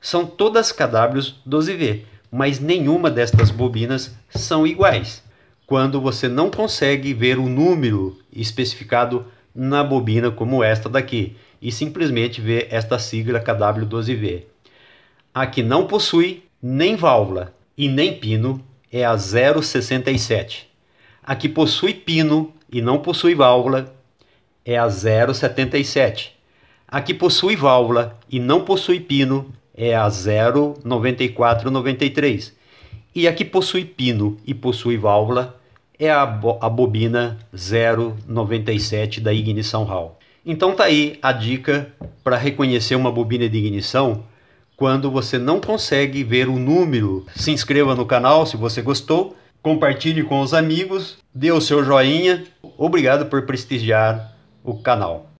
São todas KW 12V, mas nenhuma destas bobinas são iguais. Quando você não consegue ver o número especificado na bobina como esta daqui e simplesmente vê esta sigla KW12V. A que não possui nem válvula e nem pino é a 067. A que possui pino e não possui válvula é a 077. A que possui válvula e não possui pino é a 09493. E a que possui pino e possui válvula é a, bo a bobina 097 da ignição Hall. Então tá aí a dica para reconhecer uma bobina de ignição quando você não consegue ver o número. Se inscreva no canal se você gostou, compartilhe com os amigos, dê o seu joinha. Obrigado por prestigiar o canal.